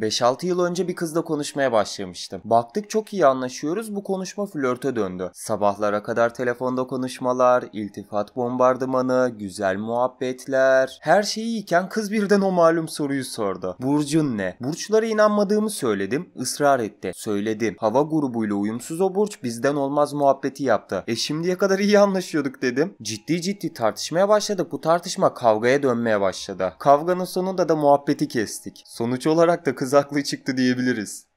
5-6 yıl önce bir kızla konuşmaya başlamıştım. Baktık çok iyi anlaşıyoruz bu konuşma flörte döndü. Sabahlara kadar telefonda konuşmalar, iltifat bombardımanı, güzel muhabbetler. Her şeyi iyiyken kız birden o malum soruyu sordu. Burcun ne? Burçlara inanmadığımı söyledim, ısrar etti. Söyledim. Hava grubuyla uyumsuz o burç bizden olmaz muhabbeti yaptı. E şimdiye kadar iyi anlaşıyorduk dedim. Ciddi ciddi tartışmaya başladık. Bu tartışma kavgaya dönmeye başladı. Kavganın sonunda da muhabbeti kestik. Sonuç olarak da kız kızaklığı çıktı diyebiliriz.